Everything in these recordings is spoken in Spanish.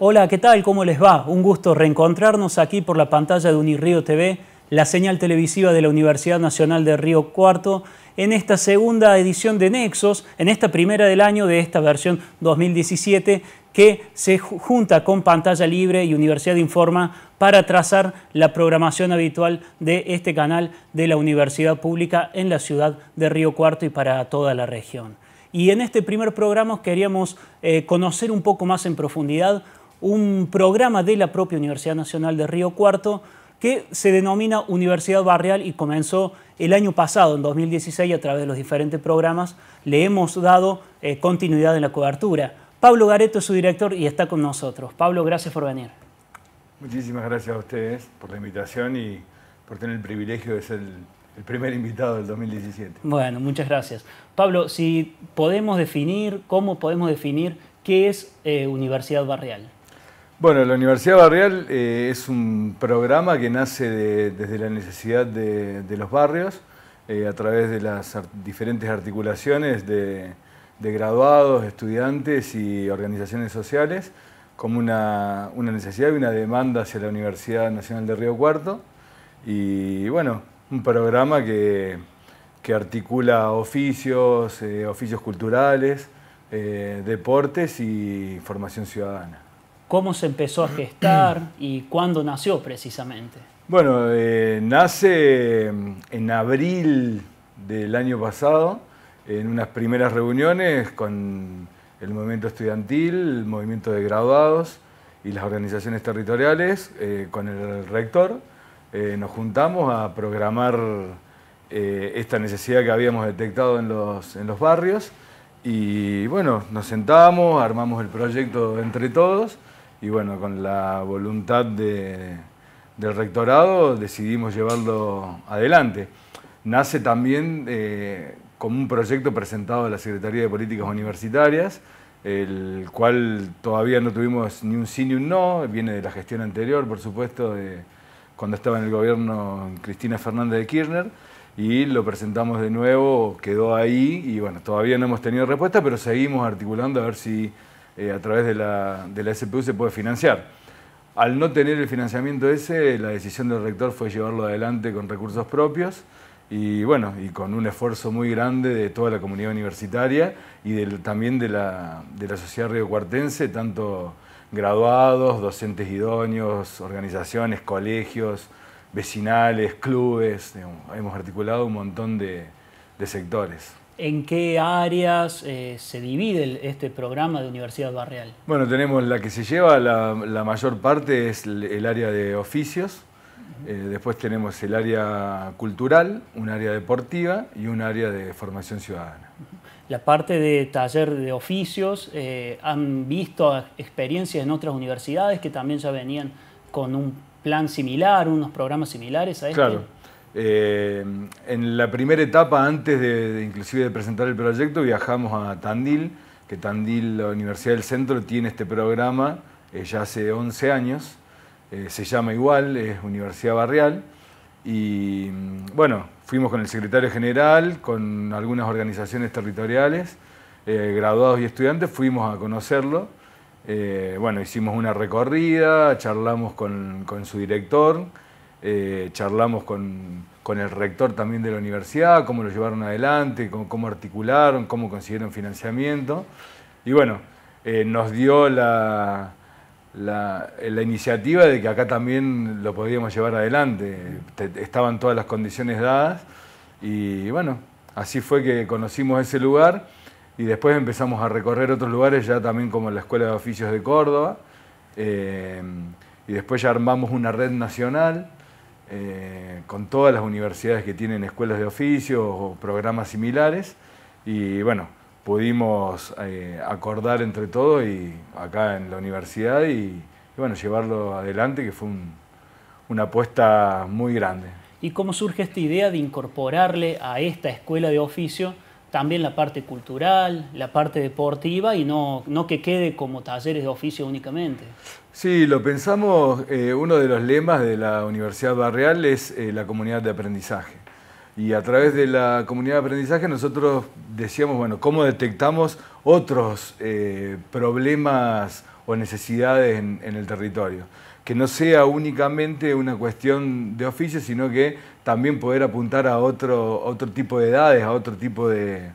Hola, ¿qué tal? ¿Cómo les va? Un gusto reencontrarnos aquí por la pantalla de Unirío TV, la señal televisiva de la Universidad Nacional de Río Cuarto, en esta segunda edición de Nexos, en esta primera del año de esta versión 2017, que se junta con Pantalla Libre y Universidad Informa para trazar la programación habitual de este canal de la Universidad Pública en la ciudad de Río Cuarto y para toda la región. Y en este primer programa queríamos eh, conocer un poco más en profundidad un programa de la propia Universidad Nacional de Río Cuarto que se denomina Universidad Barrial y comenzó el año pasado, en 2016, a través de los diferentes programas, le hemos dado eh, continuidad en la cobertura. Pablo Gareto es su director y está con nosotros. Pablo, gracias por venir. Muchísimas gracias a ustedes por la invitación y por tener el privilegio de ser el, primer invitado del 2017. Bueno, muchas gracias. Pablo, si podemos definir, ¿cómo podemos definir qué es eh, Universidad Barrial? Bueno, la Universidad Barrial eh, es un programa que nace desde la necesidad de, los barrios, eh, a través de las diferentes articulaciones de, graduados, estudiantes y organizaciones sociales, como una, necesidad y una demanda hacia la Universidad Nacional de Río Cuarto. Y bueno, un programa que, articula oficios, eh, oficios culturales, deportes y formación ciudadana. ¿Cómo se empezó a gestar y cuándo nació precisamente? Bueno, eh, nace mm, en abril del año pasado, en unas primeras reuniones con el movimiento estudiantil, el movimiento de graduados y las organizaciones territoriales, eh, con el rector, eh, nos juntamos a programar esta necesidad que habíamos detectado en los, en los barrios. Y bueno, nos sentamos, armamos el proyecto entre todos y bueno, con la voluntad del rectorado decidimos llevarlo adelante. Nace también eh, como un proyecto presentado a la Secretaría de Políticas Universitarias, el cual todavía no tuvimos ni un sí ni un no, viene de la gestión anterior, por supuesto, de cuando estaba en el gobierno Cristina Fernández de Kirchner, y lo presentamos de nuevo, quedó ahí, y bueno, todavía no hemos tenido respuesta, pero seguimos articulando a ver si eh, a través de la, SPU se puede financiar. Al no tener el financiamiento ese, la decisión del rector fue llevarlo adelante con recursos propios y y con un esfuerzo muy grande de toda la comunidad universitaria y también de la, de la sociedad riocuartense, tanto graduados, docentes idóneos, organizaciones, colegios, vecinales, clubes, hemos articulado un montón de sectores. ¿En qué áreas eh, se divide este programa de Universidad Barreal? Bueno, tenemos la que se lleva, la, mayor parte es el, área de oficios, eh, después tenemos el área cultural, un área deportiva y un área de formación ciudadana. La parte de taller de oficios, eh, ¿han visto experiencias en otras universidades que también ya venían con un plan similar, unos programas similares a este? Claro. Eh, en la primera etapa, antes de, inclusive de presentar el proyecto, viajamos a Tandil, que Tandil, la Universidad del Centro, tiene este programa eh, ya hace 11 años. Eh, se llama igual, es Universidad Barrial. Y mm, bueno, fuimos con el secretario general, con algunas organizaciones territoriales, graduados y estudiantes, fuimos a conocerlo. bueno, hicimos una recorrida, charlamos con su director. Eh, charlamos con, con, el rector también de la universidad, cómo lo llevaron adelante, cómo, articularon, cómo consiguieron financiamiento. Y bueno, eh, nos dio la, la, iniciativa de que acá también lo podíamos llevar adelante. estaban todas las condiciones dadas y bueno, así fue que conocimos ese lugar y después empezamos a recorrer otros lugares, ya también como la Escuela de Oficios de Córdoba. Eh, y después ya armamos una red nacional eh, con todas las universidades que tienen escuelas de oficio o programas similares. Y bueno, pudimos eh, acordar entre todos y acá en la universidad y, bueno, llevarlo adelante, que fue una apuesta muy grande. ¿Y cómo surge esta idea de incorporarle a esta escuela de oficio también la parte cultural, la parte deportiva y no, no que quede como talleres de oficio únicamente. Sí, lo pensamos, eh, uno de los lemas de la Universidad Barreal es eh, la comunidad de aprendizaje. Y a través de la comunidad de aprendizaje nosotros decíamos, bueno, ¿cómo detectamos otros eh, problemas o necesidades en el territorio? que no sea únicamente una cuestión de oficio, sino que también poder apuntar a otro, otro tipo de edades, a otro tipo de,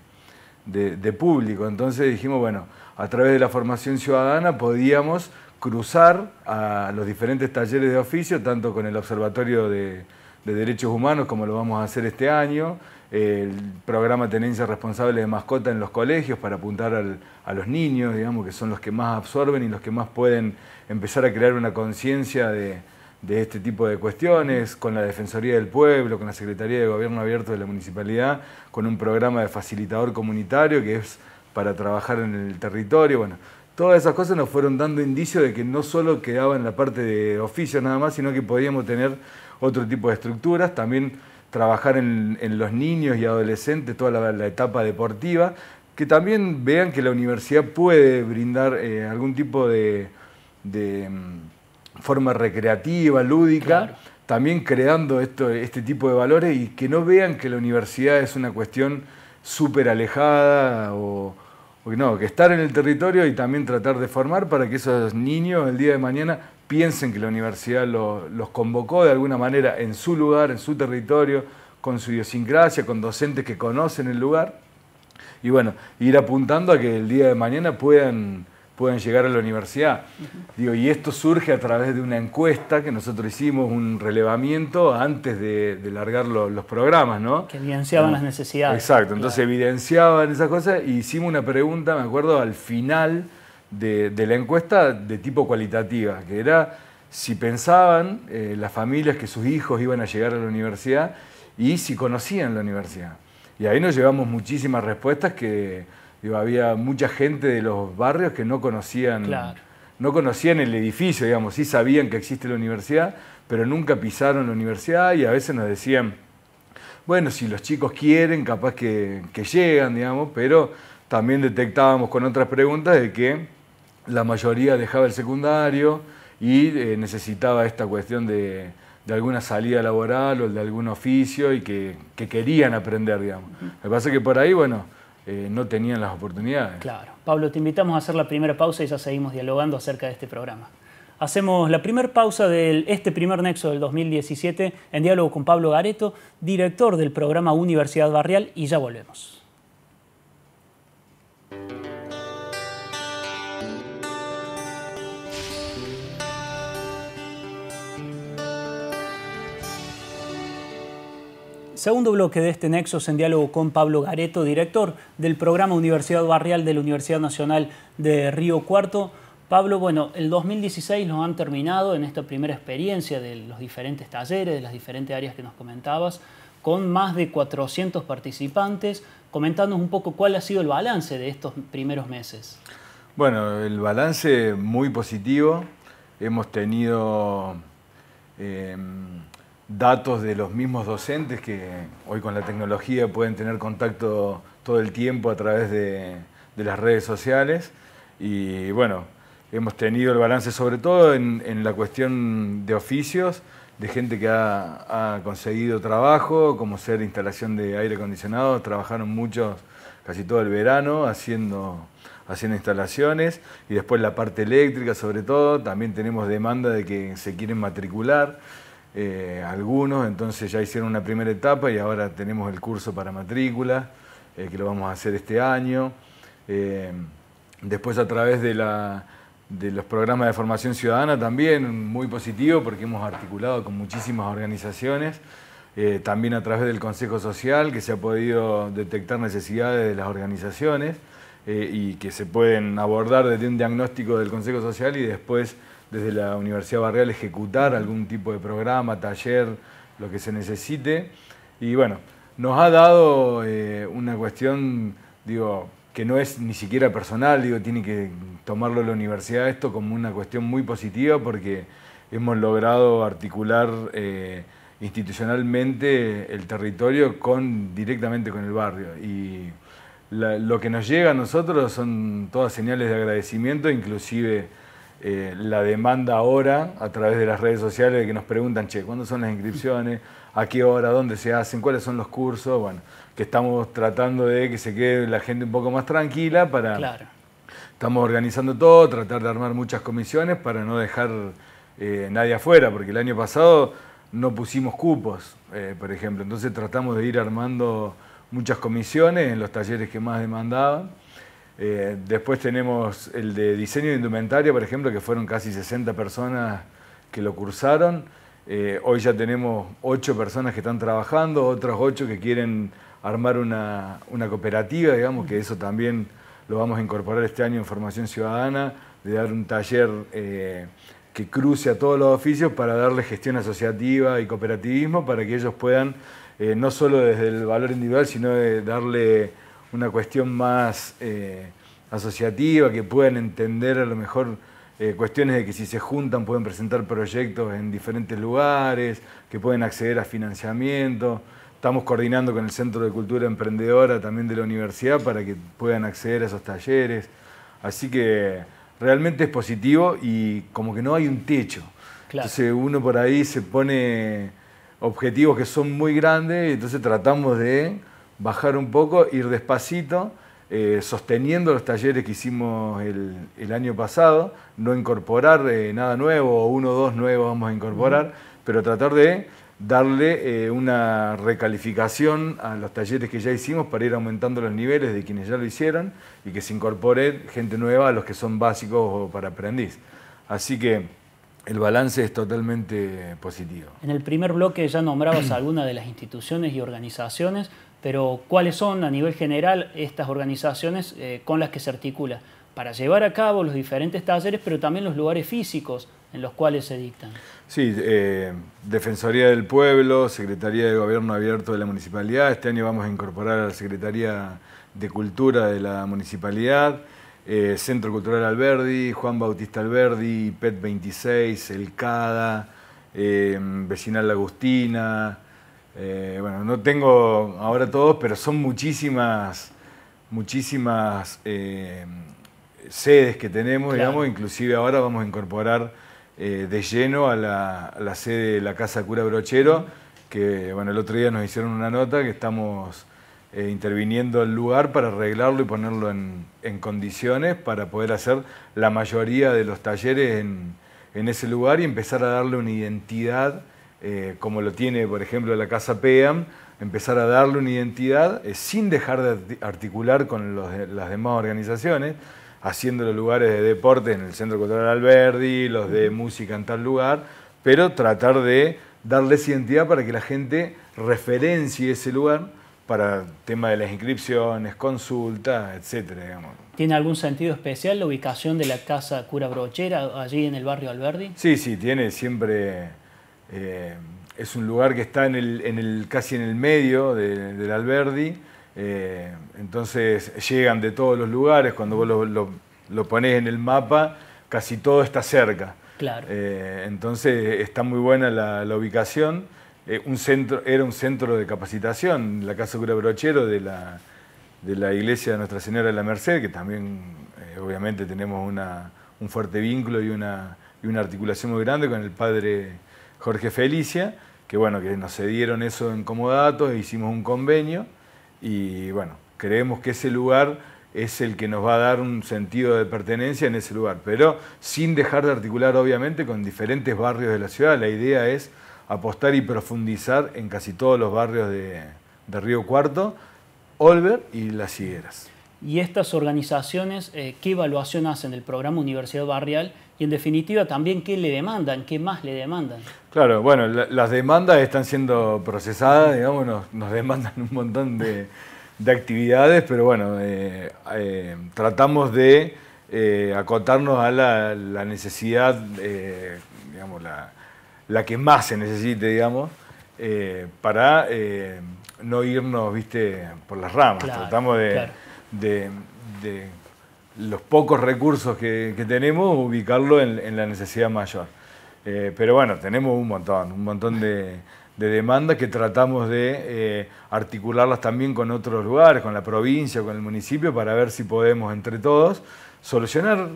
público. Entonces dijimos, bueno, a través de la formación ciudadana podíamos cruzar a los diferentes talleres de oficio, tanto con el Observatorio de, Derechos Humanos, como lo vamos a hacer este año, el programa Tenencia Responsable de Mascota en los colegios para apuntar a los niños, digamos, que son los que más absorben y los que más pueden empezar a crear una conciencia de, este tipo de cuestiones, con la Defensoría del Pueblo, con la Secretaría de Gobierno Abierto de la Municipalidad, con un programa de facilitador comunitario que es para trabajar en el territorio. Bueno, todas esas cosas nos fueron dando indicio de que no solo quedaba en la parte de oficios nada más, sino que podíamos tener otro tipo de estructuras, también trabajar en, los niños y adolescentes, toda la, etapa deportiva, que también vean que la universidad puede brindar eh, algún tipo de de mm, forma recreativa, lúdica, también creando esto, este tipo de valores y que no vean que la universidad es una cuestión súper alejada o, no, que estar en el territorio y también tratar de formar para que esos niños el día de mañana piensen que la universidad los convocó de alguna manera en su lugar, en su territorio, con su idiosincrasia, con docentes que conocen el lugar. Y bueno, ir apuntando a que el día de mañana puedan puedan llegar a la universidad. Digo, y esto surge a través de una encuesta que nosotros hicimos, un relevamiento antes de, largar los, programas, ¿no? Que evidenciaban las necesidades. Exacto, entonces evidenciaban esas cosas y hicimos una pregunta, me acuerdo, al final de, la encuesta de tipo cualitativa, que era si pensaban eh, las familias que sus hijos iban a llegar a la universidad y si conocían la universidad. Y ahí nos llevamos muchísimas respuestas que había mucha gente de los barrios que no conocían, no conocían el edificio, digamos, sí sabían que existe la universidad, pero nunca pisaron la universidad y a veces nos decían, bueno, si los chicos quieren, capaz que, que llegan, digamos, pero también detectábamos con otras preguntas de que la mayoría dejaba el secundario y eh, necesitaba esta cuestión de, alguna salida laboral o de algún oficio y que, que querían aprender, digamos. Me pasa que por ahí, bueno, eh, no tenían las oportunidades. Claro. Pablo, te invitamos a hacer la primera pausa y ya seguimos dialogando acerca de este programa. Hacemos la primera pausa de este primer nexo del 2017 en diálogo con Pablo Gareto, director del programa Universidad Barrial, y ya volvemos. segundo bloque de este Nexos en diálogo con Pablo Gareto, director del programa Universidad Barrial de la Universidad Nacional de Río Cuarto. Pablo, bueno, el 2016 nos han terminado en esta primera experiencia de los diferentes talleres, de las diferentes áreas que nos comentabas, con más de 400 participantes. Comentanos un poco cuál ha sido el balance de estos primeros meses. Bueno, el balance muy positivo. Hemos tenido... Eh, datos de los mismos docentes que hoy con la tecnología pueden tener contacto todo el tiempo a través de, las redes sociales. Y bueno, hemos tenido el balance sobre todo en, la cuestión de oficios, de gente que ha, conseguido trabajo, como ser instalación de aire acondicionado, trabajaron muchos casi todo el verano haciendo, haciendo instalaciones y después la parte eléctrica sobre todo, también tenemos demanda de que se quieren matricular. Eh, algunos, entonces ya hicieron una primera etapa y ahora tenemos el curso para matrícula, eh, que lo vamos a hacer este año. Eh, después a través de, de los programas de formación ciudadana también, muy positivo porque hemos articulado con muchísimas organizaciones. también a través del Consejo Social, que se ha podido detectar necesidades de las organizaciones y que se pueden abordar desde un diagnóstico del Consejo Social y después desde la Universidad Barrial ejecutar algún tipo de programa, taller, lo que se necesite. Y bueno, nos ha dado eh, una cuestión, digo, que no es ni siquiera personal, digo, tiene que tomarlo la universidad esto como una cuestión muy positiva porque hemos logrado articular eh, institucionalmente el territorio con, directamente con el barrio. Y lo que nos llega a nosotros son todas señales de agradecimiento, inclusive eh, la demanda ahora a través de las redes sociales de que nos preguntan, che, ¿cuándo son las inscripciones? ¿A qué hora? ¿Dónde se hacen? ¿Cuáles son los cursos? Bueno, que estamos tratando de que se quede la gente un poco más tranquila para... Claro. Estamos organizando todo, tratar de armar muchas comisiones para no dejar eh, nadie afuera, porque el año pasado no pusimos cupos, eh, por ejemplo. Entonces tratamos de ir armando muchas comisiones en los talleres que más demandaban. Eh, después tenemos el de diseño de indumentaria, por ejemplo, que fueron casi 60 personas que lo cursaron. Eh, hoy ya tenemos 8 personas que están trabajando, otras 8 que quieren armar una, cooperativa, digamos, que eso también lo vamos a incorporar este año en Formación Ciudadana, de dar un taller eh, que cruce a todos los oficios para darle gestión asociativa y cooperativismo para que ellos puedan, no solo desde el valor individual, sino darle una cuestión más eh, asociativa, que puedan entender a lo mejor eh, cuestiones de que si se juntan pueden presentar proyectos en diferentes lugares, que pueden acceder a financiamiento. Estamos coordinando con el Centro de Cultura Emprendedora también de la universidad para que puedan acceder a esos talleres. Así que realmente es positivo y como que no hay un techo. Entonces uno por ahí se pone objetivos que son muy grandes, y entonces tratamos de bajar un poco, ir despacito, eh, sosteniendo los talleres que hicimos el, año pasado, no incorporar eh, nada nuevo, o uno o dos nuevos vamos a incorporar, pero tratar de darle eh, una recalificación a los talleres que ya hicimos para ir aumentando los niveles de quienes ya lo hicieron y que se incorpore gente nueva a los que son básicos para aprendiz. Así que el balance es totalmente positivo. En el primer bloque ya nombrabas algunas de las instituciones y organizaciones, pero ¿cuáles son a nivel general estas organizaciones eh, con las que se articula? Para llevar a cabo los diferentes talleres, pero también los lugares físicos en los cuales se dictan. Sí, eh, Defensoría del Pueblo, Secretaría de Gobierno Abierto de la Municipalidad, este año vamos a incorporar a la Secretaría de Cultura de la Municipalidad, eh, Centro Cultural Alberdi, Juan Bautista Alberdi, PET 26, El CADA, eh, Vecinal Agustina. Eh, bueno, no tengo ahora todos, pero son muchísimas, muchísimas sedes que tenemos, digamos, inclusive ahora vamos a incorporar de lleno a la, a la, sede de la Casa Cura Brochero, que bueno, el otro día nos hicieron una nota que estamos eh, interviniendo el lugar para arreglarlo y ponerlo en, condiciones para poder hacer la mayoría de los talleres en, ese lugar y empezar a darle una identidad, eh, como lo tiene, por ejemplo, la Casa PEAM, empezar a darle una identidad eh, sin dejar de articular con las demás organizaciones, haciendo los lugares de deporte en el Centro Cultural Alberdi, los de música en tal lugar, pero tratar de esa identidad para que la gente referencie ese lugar para tema de las inscripciones, consultas, etcétera, digamos. ¿Tiene algún sentido especial la ubicación de la casa Cura Brochera allí en el barrio Alberdi? Sí, sí, tiene siempre... Eh, es un lugar que está en el, en el casi en el medio del Alberdi, eh, entonces llegan de todos los lugares, cuando vos lo, lo, en el mapa, casi todo está cerca. Claro. Eh, entonces está muy buena la ubicación. Eh, centro, era un centro de capacitación, la Casa Cura Brochero de la, Iglesia de Nuestra Señora de la Merced, que también eh, obviamente tenemos un fuerte vínculo y una, y una articulación muy grande con el padre Jorge Felicia, que bueno, que nos cedieron eso en e hicimos un convenio y bueno, creemos que ese lugar es el que nos va a dar un sentido de pertenencia en ese lugar, pero sin dejar de articular obviamente con diferentes barrios de la ciudad. La idea es apostar y profundizar en casi todos los barrios de, Río Cuarto, Olver y Las Higueras. Y estas organizaciones, eh, ¿qué evaluación hacen del programa Universidad Barrial? Y en definitiva también, ¿qué le demandan? ¿Qué más le demandan? Claro, bueno, las demandas están siendo procesadas, digamos, nos, demandan un montón de, actividades, pero bueno, eh, eh, tratamos de acotarnos a la, la necesidad, digamos, la, la que más se necesite, digamos, eh, para eh, no irnos, viste, por las ramas. Tratamos de, los pocos recursos que, tenemos, ubicarlo en, la necesidad mayor. Eh, pero bueno, tenemos un montón, un montón de, demandas que tratamos de articularlas también con otros lugares, con la provincia, con el municipio, para ver si podemos entre todos solucionar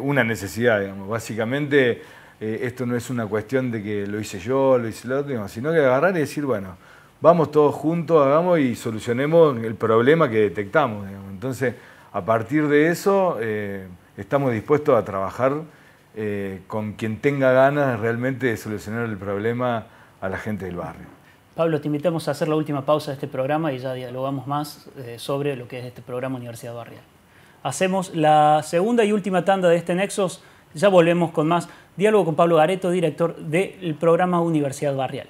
una necesidad. Digamos. Básicamente eh, esto no es una cuestión de que lo hice yo, lo hice el otro, sino que agarrar y decir, bueno, vamos todos juntos, hagamos y solucionemos el problema que detectamos. Entonces, a partir de eso, eh, estamos dispuestos a trabajar eh, con quien tenga ganas realmente de solucionar el problema a la gente del barrio. Pablo, te invitamos a hacer la última pausa de este programa y ya dialogamos más sobre lo que es este programa Universidad Barrial. Hacemos la segunda y última tanda de este Nexos, ya volvemos con más. Diálogo con Pablo Gareto, director del programa Universidad Barrial.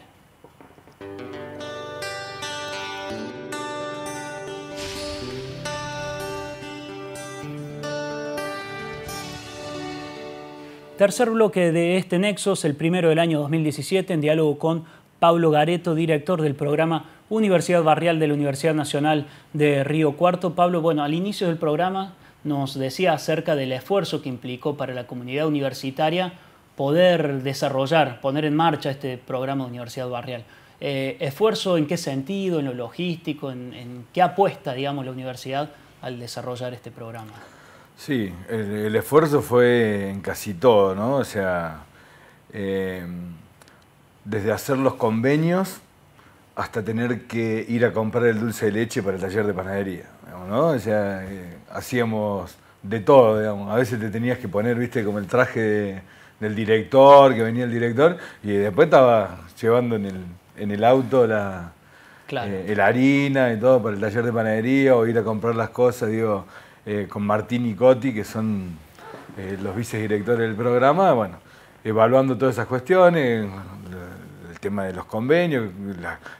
Tercer bloque de este Nexos, el primero del año 2017, en diálogo con Pablo Gareto, director del programa Universidad Barrial de la Universidad Nacional de Río Cuarto. Pablo, bueno, al inicio del programa nos decía acerca del esfuerzo que implicó para la comunidad universitaria poder desarrollar, poner en marcha este programa de universidad barrial. Eh, ¿Esfuerzo en qué sentido, en lo logístico, en, qué apuesta, digamos, la universidad al desarrollar este programa? Sí, el, esfuerzo fue en casi todo, ¿no? O sea, eh, desde hacer los convenios hasta tener que ir a comprar el dulce de leche para el taller de panadería, ¿no? O sea, eh, hacíamos de todo, digamos. A veces te tenías que poner, viste, como el traje de el director, que venía el director, y después estaba llevando en el, en el auto la, eh, harina y todo para el taller de panadería o ir a comprar las cosas, digo, eh, con Martín y Coti, que son eh, los vicedirectores del programa, bueno, evaluando todas esas cuestiones, el tema de los convenios,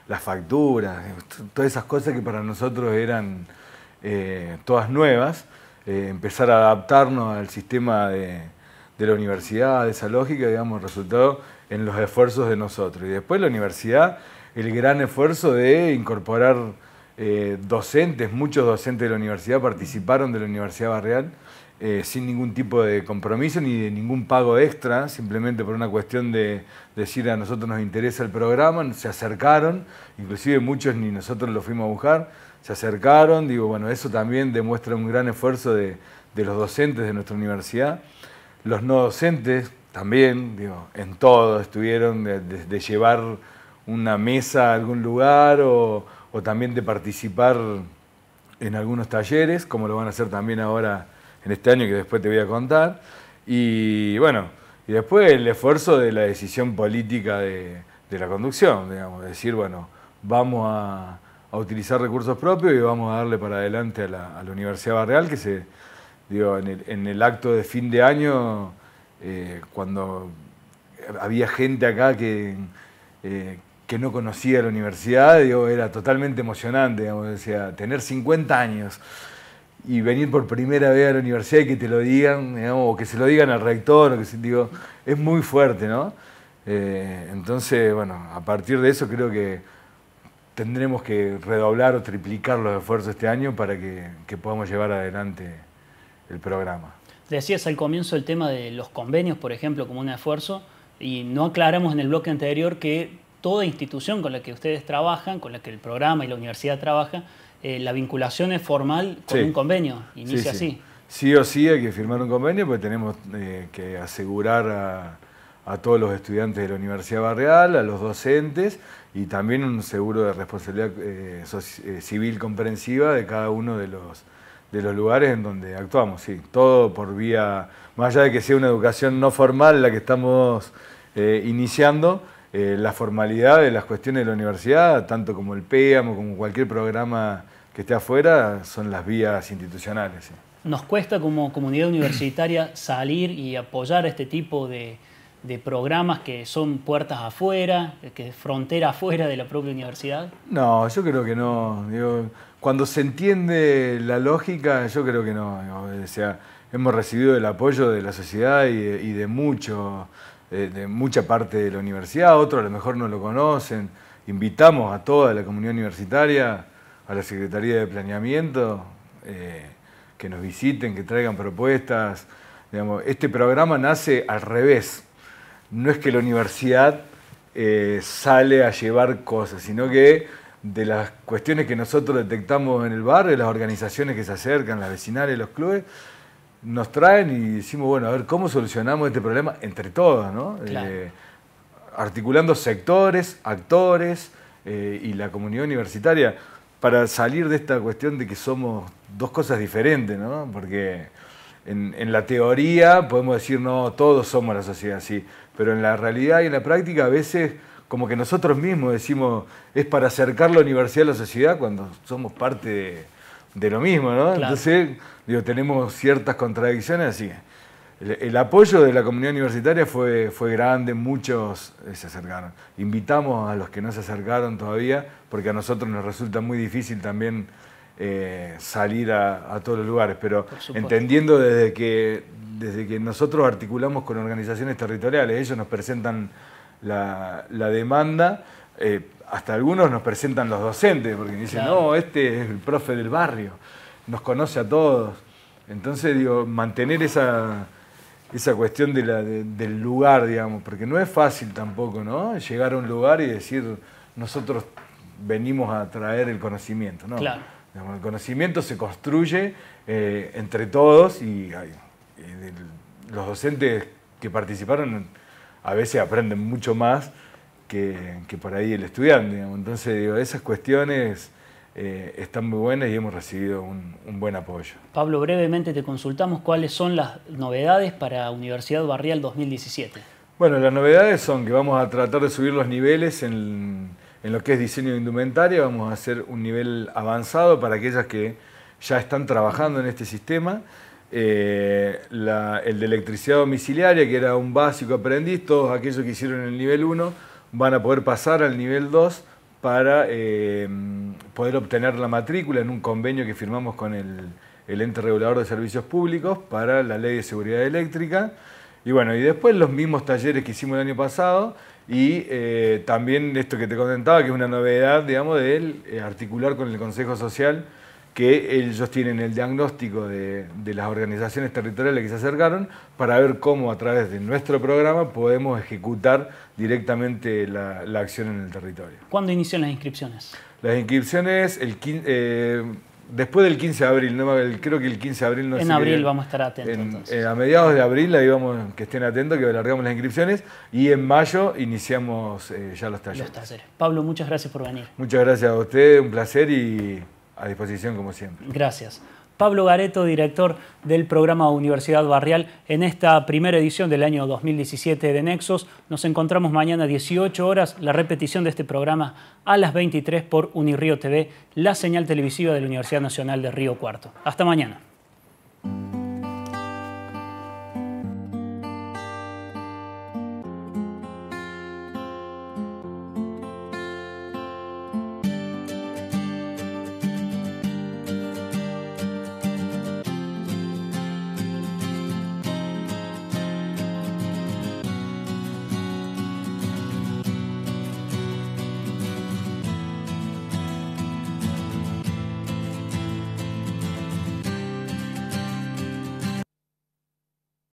las facturas, todas esas cosas que para nosotros eran todas nuevas, empezar a adaptarnos al sistema de de la universidad, de esa lógica, digamos, resultado en los esfuerzos de nosotros. Y después la universidad, el gran esfuerzo de incorporar eh, docentes, muchos docentes de la universidad participaron de la Universidad Barreal eh, sin ningún tipo de compromiso ni de ningún pago extra, simplemente por una cuestión de decir a nosotros nos interesa el programa, se acercaron, inclusive muchos ni nosotros lo fuimos a buscar, se acercaron, digo, bueno, eso también demuestra un gran esfuerzo de los docentes de nuestra universidad. Los no docentes también, en todo estuvieron, de llevar una mesa a algún lugar o, también de participar en algunos talleres, como lo van a hacer también ahora en este año que después te voy a contar. Y bueno, y después el esfuerzo de la decisión política de, la conducción, digamos, decir, bueno, vamos a, utilizar recursos propios y vamos a darle para adelante a la, a la Universidad Barreal, que se, Digo, en el, acto de fin de año, eh, cuando había gente acá que, eh, que no conocía la universidad, digo, era totalmente emocionante, digamos, decía, tener 50 años y venir por primera vez a la universidad y que te lo digan, o que se lo digan al rector, digo, es muy fuerte, ¿no? Eh, entonces, bueno, a partir de eso creo que tendremos que redoblar o triplicar los esfuerzos este año para que, que podamos llevar adelante el programa. Decías al comienzo el tema de los convenios, por ejemplo, como un esfuerzo, y no aclaramos en el bloque anterior que toda institución con la que ustedes trabajan, con la que el programa y la universidad trabaja, eh, la vinculación es formal con un convenio, inicia así. Sí o sí hay que firmar un convenio porque tenemos eh, que asegurar a, todos los estudiantes de la Universidad Barreal, a los docentes y también un seguro de responsabilidad eh, civil comprensiva de cada uno de los de los lugares en donde actuamos, sí. Todo por vía, más allá de que sea una educación no formal la que estamos eh, iniciando, eh, la formalidad de las cuestiones de la universidad, tanto como el PEAM como cualquier programa que esté afuera, son las vías institucionales. Nos cuesta como comunidad universitaria salir y apoyar este tipo de, programas que son puertas afuera, que frontera afuera de la propia universidad? No, yo creo que no. Digo, cuando se entiende la lógica, yo creo que no. hemos recibido el apoyo de la sociedad y de, mucho, mucha parte de la universidad, otros a lo mejor no lo conocen. Invitamos a toda la comunidad universitaria, a la Secretaría de Planeamiento, eh, que nos visiten, que traigan propuestas. este programa nace al revés. No es que la universidad eh, sale a llevar cosas, sino que de las cuestiones que nosotros detectamos en el barrio, las organizaciones que se acercan, las vecinales, los clubes, nos traen y decimos, bueno, a ver, ¿cómo solucionamos este problema entre todos? ¿no? Eh, articulando sectores, actores eh, y la comunidad universitaria para salir de esta cuestión de que somos dos cosas diferentes, ¿no? Porque en, en, la teoría podemos decir, no, todos somos la sociedad sí, pero en la realidad y en la práctica a veces como que nosotros mismos decimos, es para acercar la universidad a la sociedad cuando somos parte de, lo mismo, ¿no? Entonces, digo, tenemos ciertas contradicciones así. El, apoyo de la comunidad universitaria fue, fue grande, muchos eh, se acercaron. Invitamos a los que no se acercaron todavía, porque a nosotros nos resulta muy difícil también eh, salir a, a, todos los lugares, pero entendiendo desde que, desde que nosotros articulamos con organizaciones territoriales, ellos nos presentan la, demanda, eh, hasta algunos nos presentan los docentes, porque dicen, no, este es el profe del barrio, nos conoce a todos. Entonces, digo, mantener esa, cuestión del lugar, digamos, porque no es fácil tampoco, ¿no? Llegar a un lugar y decir, nosotros venimos a traer el conocimiento, ¿no? El conocimiento se construye eh, entre todos y, los docentes que participaron a veces aprenden mucho más que, que por ahí el estudiante. Entonces, digo, esas cuestiones eh, están muy buenas y hemos recibido un, buen apoyo. Pablo, brevemente te consultamos cuáles son las novedades para Universidad Barrial 2017. Bueno, las novedades son que vamos a tratar de subir los niveles en, en lo que es diseño de indumentaria, vamos a hacer un nivel avanzado para aquellas que ya están trabajando en este sistema eh, el de electricidad domiciliaria, que era un básico aprendiz, todos aquellos que hicieron el nivel 1 van a poder pasar al nivel 2 para eh, poder obtener la matrícula en un convenio que firmamos con el, ente regulador de servicios públicos para la ley de seguridad eléctrica. Y bueno, y después los mismos talleres que hicimos el año pasado y eh, también esto que te comentaba, que es una novedad, digamos, de articular con el Consejo Social que ellos tienen el diagnóstico de, las organizaciones territoriales que se acercaron para ver cómo a través de nuestro programa podemos ejecutar directamente la, acción en el territorio. ¿Cuándo inician las inscripciones? Las inscripciones el, eh, después del 15 de abril, ¿no? creo que el 15 de abril no En abril vamos a estar atentos. entonces. Eh, a mediados de abril, ahí vamos, que estén atentos, que alargamos las inscripciones y en mayo iniciamos eh, ya los talleres. Pablo, muchas gracias por venir. Muchas gracias a usted, un placer y... A disposición, como siempre. Gracias. Pablo Gareto, director del programa Universidad Barrial, en esta primera edición del año 2017 de Nexos. Nos encontramos mañana a 18 horas, la repetición de este programa a las 23 por Unirío TV, la señal televisiva de la Universidad Nacional de Río Cuarto. Hasta mañana.